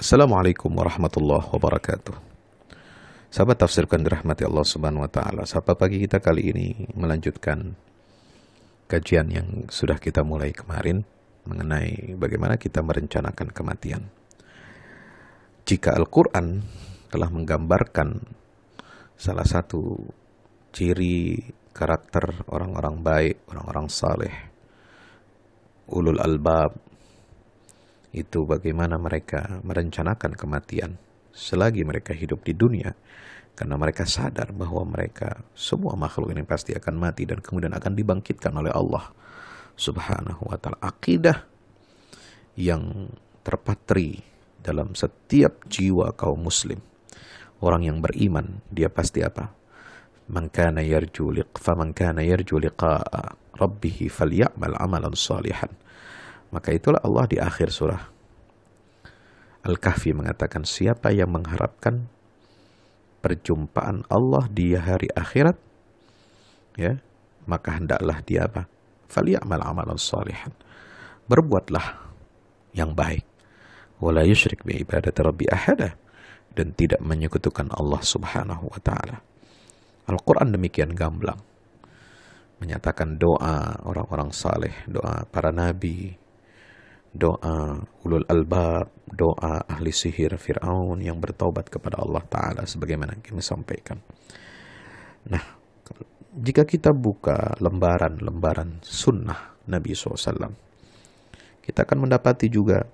Assalamualaikum warahmatullahi wabarakatuh. Sahabat tafsirkan dirahmati Allah Subhanahu wa taala. Sahabat pagi kita kali ini melanjutkan kajian yang sudah kita mulai kemarin mengenai bagaimana kita merencanakan kematian. Jika Al-Qur'an telah menggambarkan salah satu ciri karakter orang-orang baik, orang-orang saleh, ulul albab, itu bagaimana mereka merencanakan kematian selagi mereka hidup di dunia karena mereka sadar bahwa mereka semua makhluk ini pasti akan mati dan kemudian akan dibangkitkan oleh Allah Subhanahu wa taala. Akidah yang terpatri dalam setiap jiwa kaum muslim. Orang yang beriman dia pasti apa? mengkana yarju liqfa faman yarju liqa'a rabbih falyamal amalan salihan. Maka itulah Allah di akhir surah. Al-Kahfi mengatakan siapa yang mengharapkan perjumpaan Allah di hari akhirat ya maka hendaklah dia apa faliyamal amalan salihan berbuatlah yang baik wala yusyrik bi ibadat rabbi ahada dan tidak menyekutukan Allah Subhanahu wa taala. Al-Qur'an demikian gamblang menyatakan doa orang-orang saleh, doa para nabi, doa ulul albab, doa ahli sihir Fir'aun yang bertobat kepada Allah Ta'ala sebagaimana kami sampaikan. Nah, jika kita buka lembaran-lembaran sunnah Nabi SAW, kita akan mendapati juga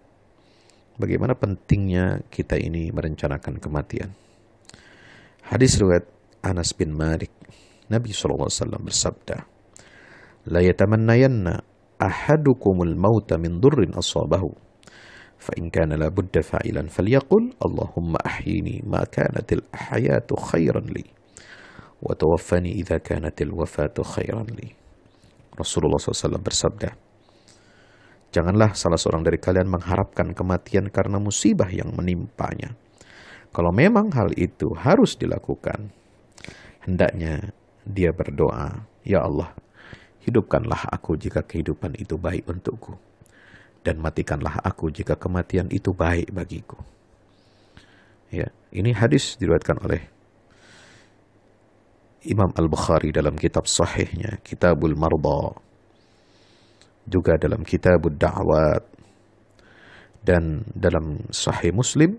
bagaimana pentingnya kita ini merencanakan kematian. Hadis riwayat Anas bin Malik, Nabi SAW bersabda, La yatamannayanna ahadukumul mauta min durrin asabahu. Fa in kana la budda fa'ilan falyaqul Allahumma ahyini ma kanatil hayatu khairan li wa tawaffani idza kanatil wafatu khairan li. Rasulullah SAW bersabda, Janganlah salah seorang dari kalian mengharapkan kematian karena musibah yang menimpanya. Kalau memang hal itu harus dilakukan, hendaknya dia berdoa, Ya Allah, Hidupkanlah aku jika kehidupan itu baik untukku, dan matikanlah aku jika kematian itu baik bagiku. Ya, ini hadis diriwayatkan oleh Imam Al-Bukhari dalam kitab sahihnya, Kitabul Marba, juga dalam Kitabul Da'wat, dan dalam Sahih Muslim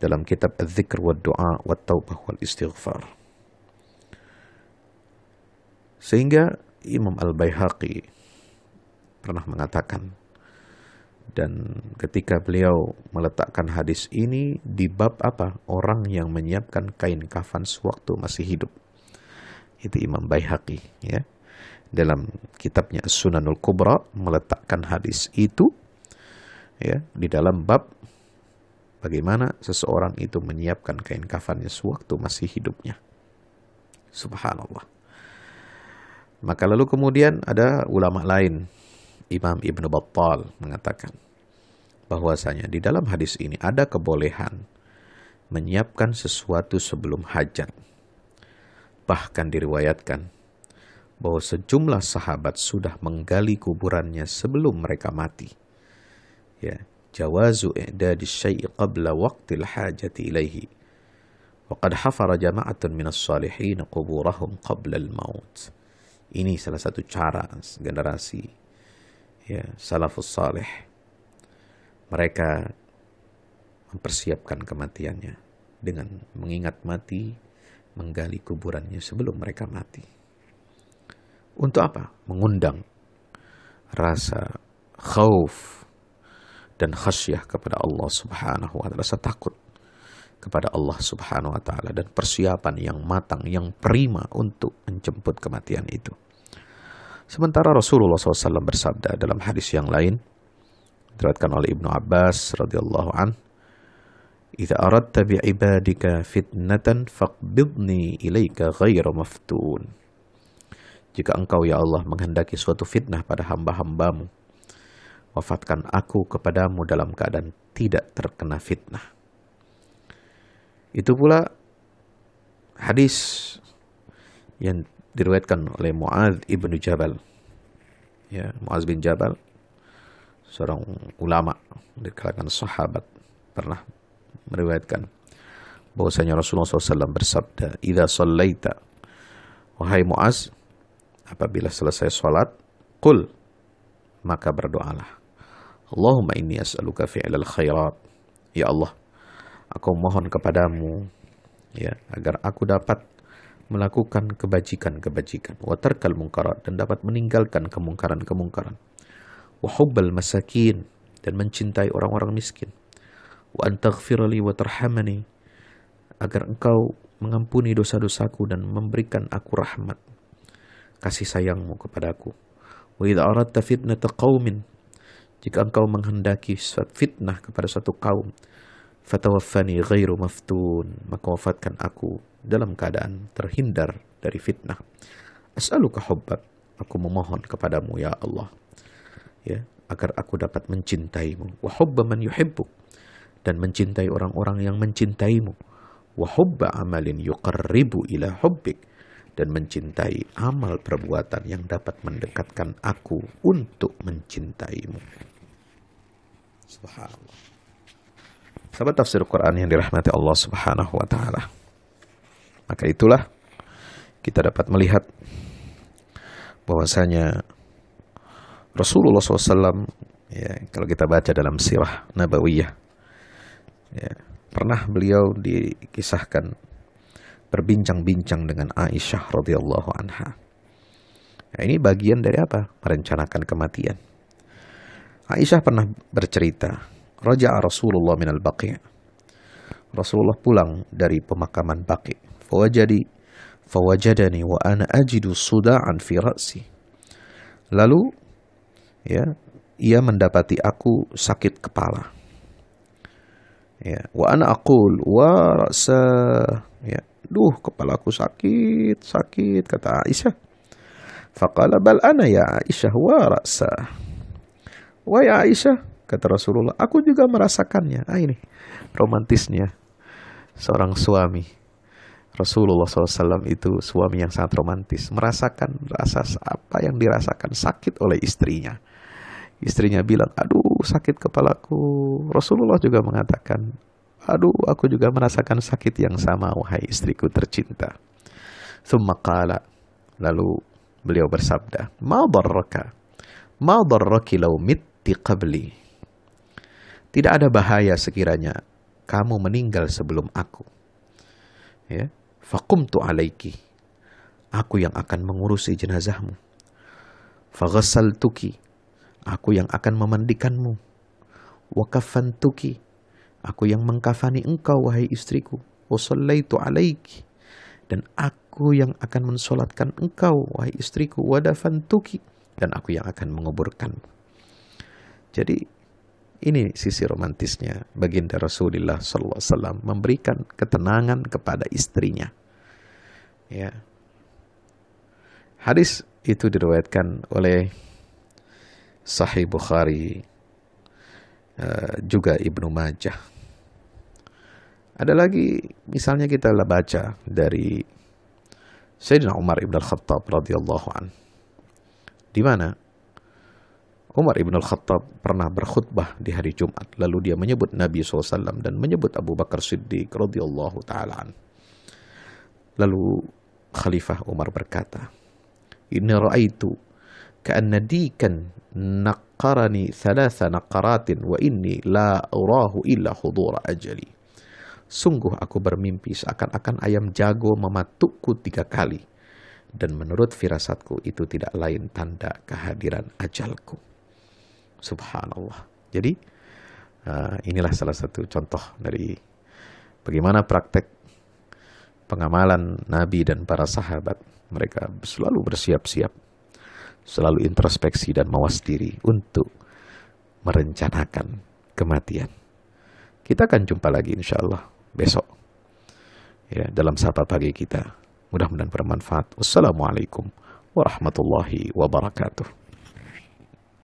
dalam kitab al wa Doa wa Taubah wal Istighfar. Sehingga Imam Al-Baihaqi pernah mengatakan dan ketika beliau meletakkan hadis ini di bab apa? Orang yang menyiapkan kain kafan sewaktu masih hidup. Itu Imam Baihaqi ya. Dalam kitabnya Sunanul Kubra meletakkan hadis itu ya di dalam bab bagaimana seseorang itu menyiapkan kain kafannya sewaktu masih hidupnya. Subhanallah. Maka lalu kemudian ada ulama lain, Imam Ibn Battal mengatakan bahwasanya di dalam hadis ini ada kebolehan menyiapkan sesuatu sebelum hajat. Bahkan diriwayatkan bahwa sejumlah sahabat sudah menggali kuburannya sebelum mereka mati. Ya, jawazu i'dadi syai'i qabla waqtil hajati ilaihi. Wa qad hafara jama'atun minas salihin quburahum qabla al-maut. Ini salah satu cara generasi ya, salafus saleh. Mereka mempersiapkan kematiannya dengan mengingat mati, menggali kuburannya sebelum mereka mati. Untuk apa? Mengundang rasa khauf dan khasyah kepada Allah Subhanahu wa taala, rasa takut kepada Allah Subhanahu wa taala dan persiapan yang matang yang prima untuk menjemput kematian itu. Sementara Rasulullah SAW bersabda dalam hadis yang lain diriwayatkan oleh Ibnu Abbas radhiyallahu an "Idza aradta bi ibadika fitnatan faqbidni ilaika ghairu maftun." Jika engkau ya Allah menghendaki suatu fitnah pada hamba-hambamu, wafatkan aku kepadamu dalam keadaan tidak terkena fitnah. Itu pula hadis yang diriwayatkan oleh Muaz ibnu Jabal. Ya, Muaz bin Jabal seorang ulama dari kalangan sahabat pernah meriwayatkan bahwasanya Rasulullah SAW bersabda, "Idza sallaita wahai Muaz, apabila selesai salat, qul maka berdoalah. Allahumma inni as'aluka fi'lal khairat." Ya Allah, aku mohon kepadamu ya agar aku dapat melakukan kebajikan-kebajikan wa tarkal munkarat dan dapat meninggalkan kemungkaran-kemungkaran wa hubbal masakin dan mencintai orang-orang miskin wa antaghfirali wa tarhamani agar engkau mengampuni dosa-dosaku dan memberikan aku rahmat kasih sayangmu kepadaku wa idza aradta fitnata qaumin jika engkau menghendaki fitnah kepada suatu kaum Fatawaffani ghairu maftun. Maka wafatkan aku dalam keadaan terhindar dari fitnah. As'aluka hubbak. Aku memohon kepadamu ya Allah. Ya, agar aku dapat mencintaimu. Wa hubba man yuhibbuk. Dan mencintai orang-orang yang mencintaimu. Wa hubba amalin yuqarribu ila hubbik. Dan mencintai amal perbuatan yang dapat mendekatkan aku untuk mencintaimu. Subhanallah. Sahabat tafsir Quran yang dirahmati Allah Subhanahu wa taala. Maka itulah kita dapat melihat bahwasanya Rasulullah SAW ya kalau kita baca dalam sirah Nabawiyah ya, pernah beliau dikisahkan berbincang-bincang dengan Aisyah radhiyallahu anha. Ya, ini bagian dari apa? Merencanakan kematian. Aisyah pernah bercerita Raja Rasulullah al baqi. Rasulullah pulang dari pemakaman baqi. Fawajadi fawajadani wa ana ajidu suda'an fi ra'si. Lalu ya, ia mendapati aku sakit kepala. Ya, wa ana aqul wa ra'sa ya, duh kepalaku sakit, sakit kata Aisyah. Faqala bal ana ya Aisyah wa ra'sa. ya Aisyah, Kata Rasulullah, aku juga merasakannya. Ah ini romantisnya seorang suami. Rasulullah SAW itu suami yang sangat romantis. Merasakan rasa apa yang dirasakan sakit oleh istrinya. Istrinya bilang, aduh sakit kepalaku. Rasulullah juga mengatakan, aduh aku juga merasakan sakit yang sama wahai istriku tercinta. Semakala. Lalu beliau bersabda, Ma barraka, ma barraki lau mitti qabli. Tidak ada bahaya sekiranya kamu meninggal sebelum aku. Ya, tu alaiki. Aku yang akan mengurusi jenazahmu. Fagasal tuki. Aku yang akan memandikanmu. Wakafan tuki. Aku yang mengkafani engkau wahai istriku. Wasallaitu alaiki. Dan aku yang akan mensolatkan engkau wahai istriku. tuki. Dan aku yang akan menguburkanmu. Jadi ini sisi romantisnya baginda Rasulullah alaihi wasallam memberikan ketenangan kepada istrinya. Ya. Hadis itu diriwayatkan oleh Sahih Bukhari eh, juga Ibnu Majah. Ada lagi misalnya kita baca dari Sayyidina Umar Ibn Al-Khattab radhiyallahu an. Di mana Umar ibn al-Khattab pernah berkhutbah di hari Jumat, lalu dia menyebut Nabi SAW dan menyebut Abu Bakar Siddiq radhiyallahu taalaan. Lalu Khalifah Umar berkata, Ini ra'aitu ka'anna dikan naqarani thalatha naqaratin wa inni la urahu illa hudura ajali. Sungguh aku bermimpi seakan-akan ayam jago mematukku tiga kali. Dan menurut firasatku itu tidak lain tanda kehadiran ajalku. Subhanallah. Jadi uh, inilah salah satu contoh dari bagaimana praktek pengamalan Nabi dan para sahabat. Mereka selalu bersiap-siap, selalu introspeksi dan mawas diri untuk merencanakan kematian. Kita akan jumpa lagi insya Allah besok ya, dalam sapa pagi kita. Mudah-mudahan bermanfaat. Wassalamualaikum warahmatullahi wabarakatuh.